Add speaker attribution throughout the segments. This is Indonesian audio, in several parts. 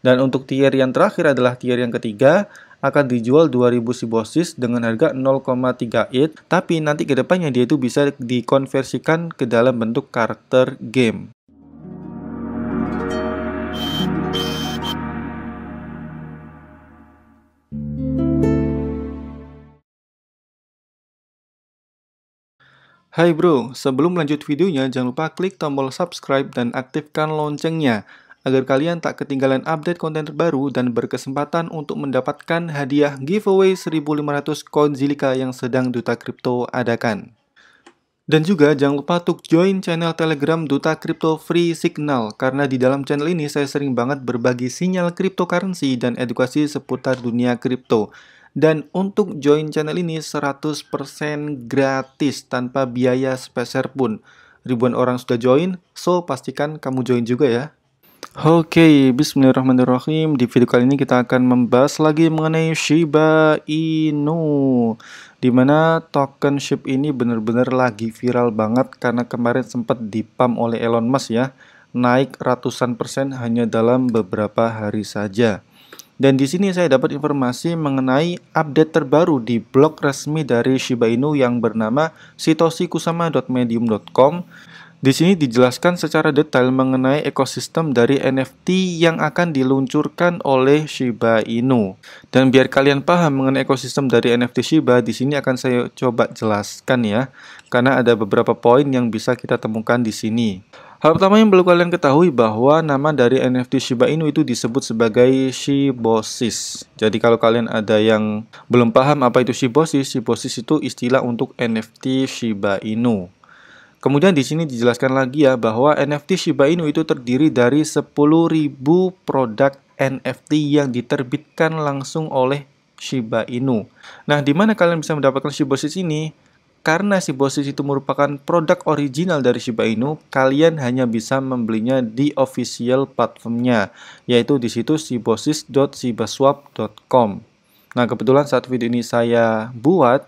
Speaker 1: Dan untuk tier yang terakhir adalah tier yang ketiga, akan dijual 2000 sibosis dengan harga 0,38 tapi nanti kedepannya dia itu bisa dikonversikan ke dalam bentuk karakter game Hai bro, sebelum lanjut videonya jangan lupa klik tombol subscribe dan aktifkan loncengnya agar kalian tak ketinggalan update konten terbaru dan berkesempatan untuk mendapatkan hadiah giveaway 1500 koin Zilika yang sedang Duta Kripto adakan. Dan juga jangan lupa untuk join channel Telegram Duta Crypto Free Signal karena di dalam channel ini saya sering banget berbagi sinyal cryptocurrency dan edukasi seputar dunia kripto. Dan untuk join channel ini 100% gratis tanpa biaya sepeser pun. Ribuan orang sudah join, so pastikan kamu join juga ya. Oke, okay, bismillahirrahmanirrahim. Di video kali ini kita akan membahas lagi mengenai Shiba Inu. Dimana token SHIB ini benar-benar lagi viral banget karena kemarin sempat dipam oleh Elon Musk ya. Naik ratusan persen hanya dalam beberapa hari saja. Dan di sini saya dapat informasi mengenai update terbaru di blog resmi dari Shiba Inu yang bernama sitosikusama.medium.com di sini dijelaskan secara detail mengenai ekosistem dari NFT yang akan diluncurkan oleh Shiba Inu. Dan biar kalian paham mengenai ekosistem dari NFT Shiba, di sini akan saya coba jelaskan ya, karena ada beberapa poin yang bisa kita temukan di sini. Hal pertama yang perlu kalian ketahui bahwa nama dari NFT Shiba Inu itu disebut sebagai Shibosis. Jadi kalau kalian ada yang belum paham apa itu Shibosis, Shibosis itu istilah untuk NFT Shiba Inu. Kemudian di sini dijelaskan lagi ya bahwa NFT Shiba Inu itu terdiri dari 10.000 produk NFT yang diterbitkan langsung oleh Shiba Inu. Nah, di mana kalian bisa mendapatkan Shiba Shibosis ini? Karena Shibosis itu merupakan produk original dari Shiba Inu, kalian hanya bisa membelinya di official platformnya, yaitu di situs shibosis.shibaswap.com. Nah, kebetulan saat video ini saya buat,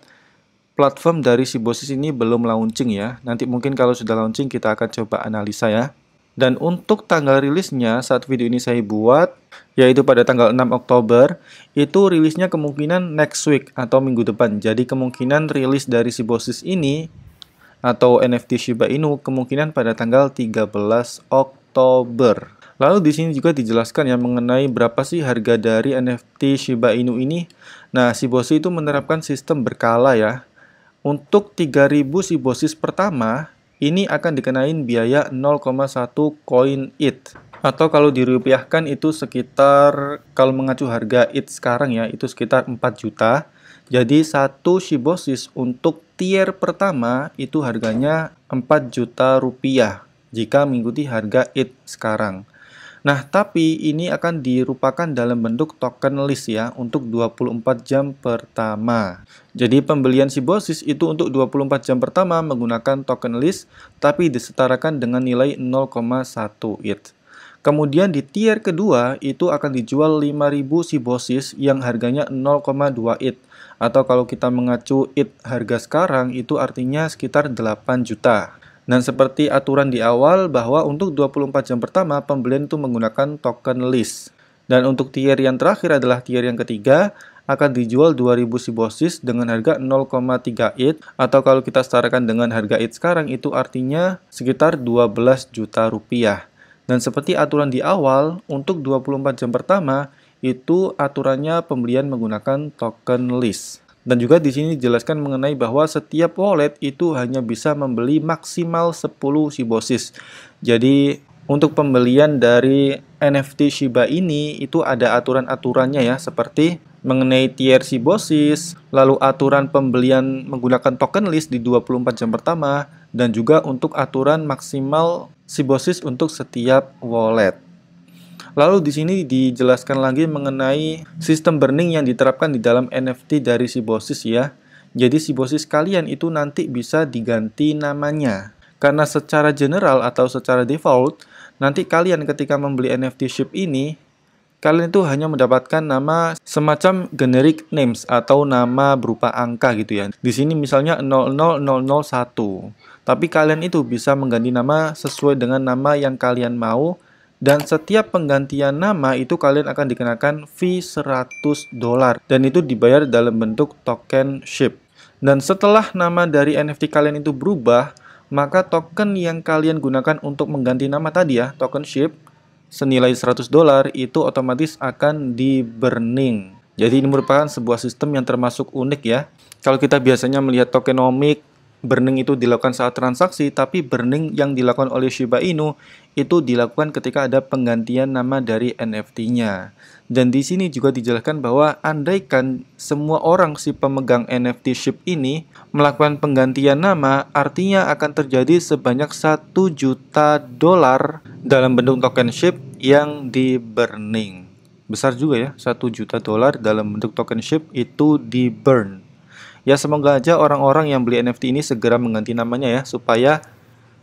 Speaker 1: platform dari Sibosis ini belum launching ya. Nanti mungkin kalau sudah launching kita akan coba analisa ya. Dan untuk tanggal rilisnya saat video ini saya buat, yaitu pada tanggal 6 Oktober, itu rilisnya kemungkinan next week atau minggu depan. Jadi kemungkinan rilis dari Sibosis ini atau NFT Shiba Inu kemungkinan pada tanggal 13 Oktober. Lalu di sini juga dijelaskan ya mengenai berapa sih harga dari NFT Shiba Inu ini. Nah, Sibosis itu menerapkan sistem berkala ya. Untuk 3000 sibosis pertama, ini akan dikenain biaya 0,1 koin it, atau kalau dirupiahkan itu sekitar kalau mengacu harga it sekarang ya itu sekitar 4 juta. Jadi satu shibosis untuk tier pertama itu harganya 4 juta rupiah jika mengikuti harga it sekarang. Nah, tapi ini akan dirupakan dalam bentuk token list ya untuk 24 jam pertama. Jadi pembelian Sibosis itu untuk 24 jam pertama menggunakan token list tapi disetarakan dengan nilai 0,1 ETH. Kemudian di tier kedua itu akan dijual 5000 sibosis yang harganya 0,2 it atau kalau kita mengacu it harga sekarang itu artinya sekitar 8 juta. Dan seperti aturan di awal bahwa untuk 24 jam pertama pembelian itu menggunakan token list. Dan untuk tier yang terakhir adalah tier yang ketiga akan dijual 2000 sibosis dengan harga 0,3 ETH atau kalau kita setarakan dengan harga ETH sekarang itu artinya sekitar 12 juta rupiah. Dan seperti aturan di awal, untuk 24 jam pertama itu aturannya pembelian menggunakan token list. Dan juga di sini dijelaskan mengenai bahwa setiap wallet itu hanya bisa membeli maksimal 10 Shibosis. Jadi untuk pembelian dari NFT Shiba ini itu ada aturan-aturannya ya seperti mengenai tier Shibosis, lalu aturan pembelian menggunakan token list di 24 jam pertama dan juga untuk aturan maksimal Shibosis untuk setiap wallet. Lalu di sini dijelaskan lagi mengenai sistem burning yang diterapkan di dalam NFT dari Sibosis ya. Jadi Sibosis kalian itu nanti bisa diganti namanya. Karena secara general atau secara default, nanti kalian ketika membeli NFT ship ini, kalian itu hanya mendapatkan nama semacam generic names atau nama berupa angka gitu ya. Di sini misalnya 00001. Tapi kalian itu bisa mengganti nama sesuai dengan nama yang kalian mau dan setiap penggantian nama itu kalian akan dikenakan fee 100 dolar dan itu dibayar dalam bentuk token ship. Dan setelah nama dari NFT kalian itu berubah, maka token yang kalian gunakan untuk mengganti nama tadi ya, token ship senilai 100 dolar itu otomatis akan di burning. Jadi ini merupakan sebuah sistem yang termasuk unik ya. Kalau kita biasanya melihat tokenomik burning itu dilakukan saat transaksi, tapi burning yang dilakukan oleh Shiba Inu itu dilakukan ketika ada penggantian nama dari NFT-nya. Dan di sini juga dijelaskan bahwa andaikan semua orang si pemegang NFT ship ini melakukan penggantian nama, artinya akan terjadi sebanyak satu juta dolar dalam bentuk token SHIB yang di burning. Besar juga ya, satu juta dolar dalam bentuk token SHIB itu di burn. Ya semoga aja orang-orang yang beli NFT ini segera mengganti namanya ya supaya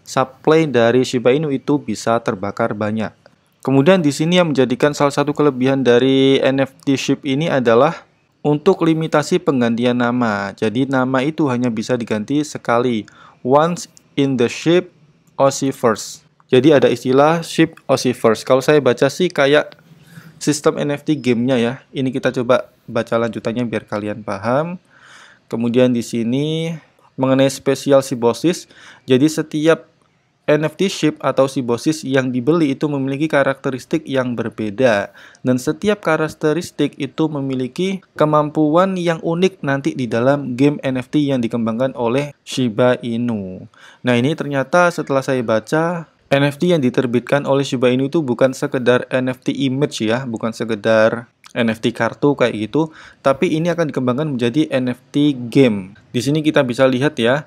Speaker 1: supply dari Shiba Inu itu bisa terbakar banyak. Kemudian di sini yang menjadikan salah satu kelebihan dari NFT ship ini adalah untuk limitasi penggantian nama. Jadi nama itu hanya bisa diganti sekali. Once in the ship first. Jadi ada istilah ship first. Kalau saya baca sih kayak sistem NFT gamenya ya. Ini kita coba baca lanjutannya biar kalian paham. Kemudian di sini mengenai spesial sibosis. Jadi setiap NFT ship atau sibosis yang dibeli itu memiliki karakteristik yang berbeda dan setiap karakteristik itu memiliki kemampuan yang unik nanti di dalam game NFT yang dikembangkan oleh Shiba Inu. Nah, ini ternyata setelah saya baca NFT yang diterbitkan oleh Shiba Inu itu bukan sekedar NFT image ya, bukan sekedar NFT kartu kayak gitu, tapi ini akan dikembangkan menjadi NFT game. Di sini kita bisa lihat ya,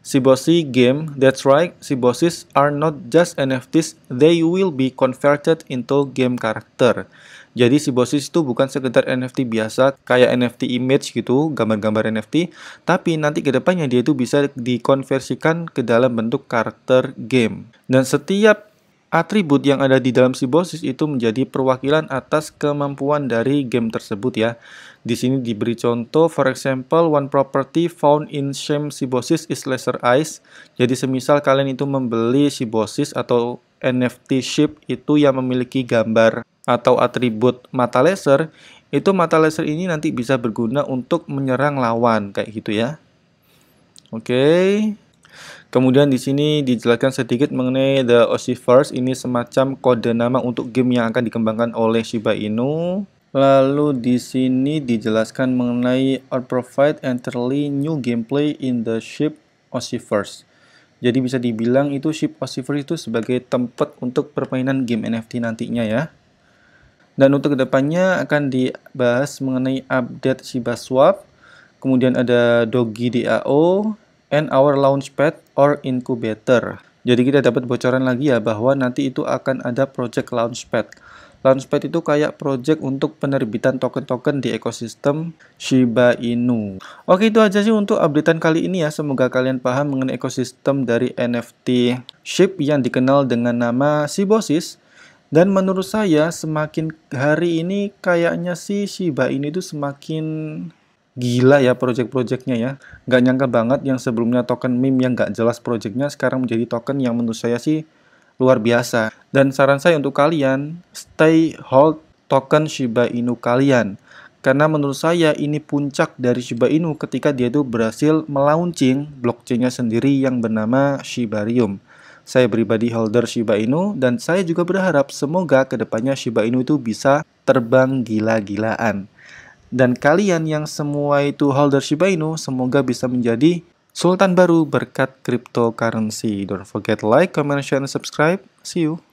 Speaker 1: Sibosi game, that's right, Sibosis are not just NFTs, they will be converted into game character. Jadi Sibosis itu bukan sekedar NFT biasa kayak NFT image gitu, gambar-gambar NFT, tapi nanti kedepannya dia itu bisa dikonversikan ke dalam bentuk karakter game. Dan setiap Atribut yang ada di dalam simbiosis itu menjadi perwakilan atas kemampuan dari game tersebut ya. Di sini diberi contoh, for example, one property found in shame simbiosis is laser eyes. Jadi semisal kalian itu membeli simbiosis atau NFT ship itu yang memiliki gambar atau atribut mata laser, itu mata laser ini nanti bisa berguna untuk menyerang lawan kayak gitu ya. Oke. Okay. Kemudian di sini dijelaskan sedikit mengenai The Ossiverse. Ini semacam kode nama untuk game yang akan dikembangkan oleh Shiba Inu. Lalu di sini dijelaskan mengenai or provide entirely new gameplay in the ship Ossiverse. Jadi bisa dibilang itu ship Ossiverse itu sebagai tempat untuk permainan game NFT nantinya ya. Dan untuk kedepannya akan dibahas mengenai update Shiba Swap, kemudian ada Doggy DAO, and our launchpad or incubator. Jadi kita dapat bocoran lagi ya bahwa nanti itu akan ada project launchpad. Launchpad itu kayak project untuk penerbitan token-token di ekosistem Shiba Inu. Oke, itu aja sih untuk updatean kali ini ya. Semoga kalian paham mengenai ekosistem dari NFT ship yang dikenal dengan nama Sibosis. Dan menurut saya semakin hari ini kayaknya si Shiba Inu itu semakin gila ya project-projectnya ya. Nggak nyangka banget yang sebelumnya token meme yang nggak jelas projectnya sekarang menjadi token yang menurut saya sih luar biasa. Dan saran saya untuk kalian, stay hold token Shiba Inu kalian. Karena menurut saya ini puncak dari Shiba Inu ketika dia itu berhasil melaunching blockchainnya sendiri yang bernama Shibarium. Saya pribadi holder Shiba Inu dan saya juga berharap semoga kedepannya Shiba Inu itu bisa terbang gila-gilaan. Dan kalian yang semua itu holder Shiba Inu semoga bisa menjadi sultan baru berkat cryptocurrency. Don't forget like, comment, share, and subscribe. See you.